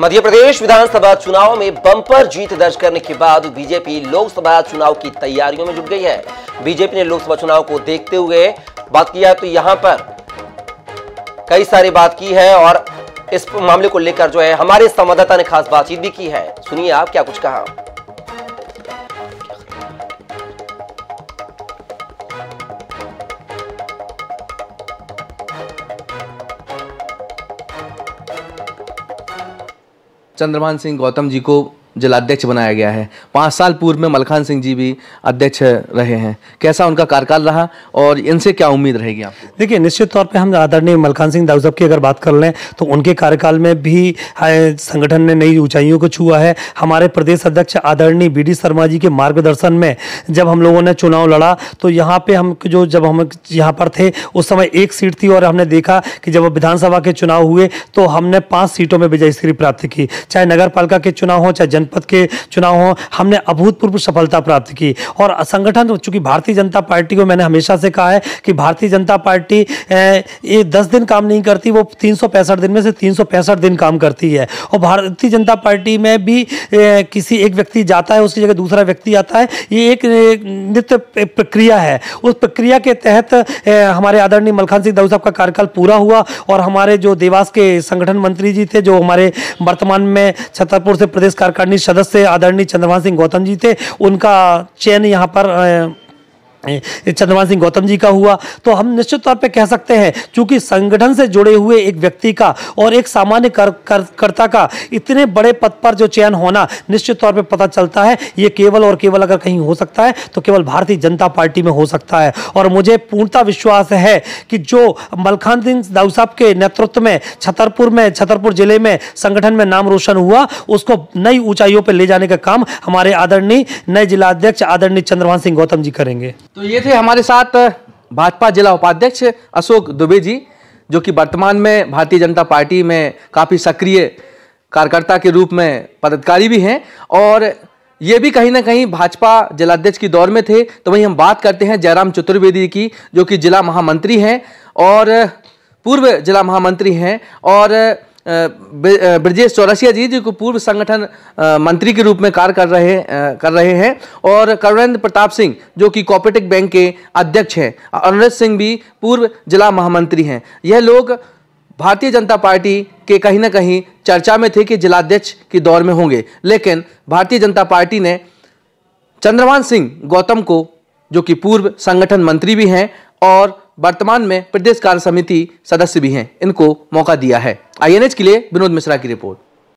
मध्य प्रदेश विधानसभा चुनाव में बंपर जीत दर्ज करने के बाद बीजेपी लोकसभा चुनाव की तैयारियों में जुट गई है बीजेपी ने लोकसभा चुनाव को देखते हुए बात किया तो यहां पर कई सारी बात की है और इस मामले को लेकर जो है हमारे संवाददाता ने खास बातचीत भी की है सुनिए आप क्या कुछ कहा चंद्रमान सिंह गौतम जी को जिलाध्यक्ष बनाया गया है पाँच साल पूर्व में मलखान सिंह जी भी अध्यक्ष रहे हैं कैसा उनका कार्यकाल रहा और इनसे क्या उम्मीद रहेगी आप देखिए निश्चित तौर पर हम आदरणीय मलखान सिंह दाऊ साहब की अगर बात कर लें तो उनके कार्यकाल में भी हाँ, संगठन ने नई ऊंचाइयों को छुआ है हमारे प्रदेश अध्यक्ष आदरणीय बी डी शर्मा जी के मार्गदर्शन में जब हम लोगों ने चुनाव लड़ा तो यहाँ पे हम जो जब हम यहाँ पर थे उस समय एक सीट थी और हमने देखा कि जब विधानसभा के चुनाव हुए तो हमने पाँच सीटों में विजय स्त्री प्राप्त की चाहे नगर के चुनाव हो चाहे जन जनपद के चुनाव हों हमने अभूतपूर्व सफलता प्राप्त की और संगठन तो चूंकि भारतीय जनता पार्टी को मैंने हमेशा से कहा है कि भारतीय जनता पार्टी ये दस दिन काम नहीं करती वो तीन दिन में से तीन दिन काम करती है और भारतीय जनता पार्टी में भी किसी एक व्यक्ति जाता है उसकी जगह दूसरा व्यक्ति आता है ये एक नित्य प्रक्रिया है उस प्रक्रिया के तहत हमारे आदरणीय मलखान सिंह दाऊ साहब का कार्यकाल पूरा हुआ और हमारे जो देवास के संगठन मंत्री जी थे जो हमारे वर्तमान में छतरपुर से प्रदेश कार्यकारिणी कार्यकारिणी सदस्य आदरणीय चंद्रमा सिंह गौतम जी थे उनका चयन यहाँ पर चंद्रमा सिंह गौतम जी का हुआ तो हम निश्चित तौर पे कह सकते हैं क्योंकि संगठन से जुड़े हुए एक व्यक्ति का और एक सामान्य कर, कर, कर्ता का इतने बड़े पद पर जो चयन होना निश्चित तौर पे पता चलता है ये केवल और केवल अगर कहीं हो सकता है तो केवल भारतीय जनता पार्टी में हो सकता है और मुझे पूर्णता विश्वास है कि जो मलखान सिंह दाऊ साहब के नेतृत्व में छतरपुर में छतरपुर जिले में संगठन में नाम रोशन हुआ उसको नई ऊंचाइयों पर ले जाने का काम हमारे आदरणीय नए जिलाध्यक्ष आदरणीय चंद्रमा सिंह गौतम जी करेंगे तो ये थे हमारे साथ भाजपा जिला उपाध्यक्ष अशोक दुबे जी जो कि वर्तमान में भारतीय जनता पार्टी में काफ़ी सक्रिय कार्यकर्ता के रूप में पदाधिकारी भी हैं और ये भी कहीं ना कहीं भाजपा जिलाध्यक्ष की दौर में थे तो वहीं हम बात करते हैं जयराम चतुर्वेदी की जो कि जिला महामंत्री हैं और पूर्व जिला महामंत्री हैं और ब्रजेश चौरसिया जी जो पूर्व संगठन मंत्री के रूप में कार्य कर रहे कर रहे हैं और करुणेंद्र प्रताप सिंह जो कि कॉपरेटिव बैंक के अध्यक्ष हैं अनुरज सिंह भी पूर्व जिला महामंत्री हैं यह लोग भारतीय जनता पार्टी के कहीं ना कहीं चर्चा में थे कि जिलाध्यक्ष के दौर में होंगे लेकिन भारतीय जनता पार्टी ने चंद्रमान सिंह गौतम को जो कि पूर्व संगठन मंत्री भी हैं और वर्तमान में प्रदेश कार्य समिति सदस्य भी हैं इनको मौका दिया है आईएनएच के लिए विनोद मिश्रा की रिपोर्ट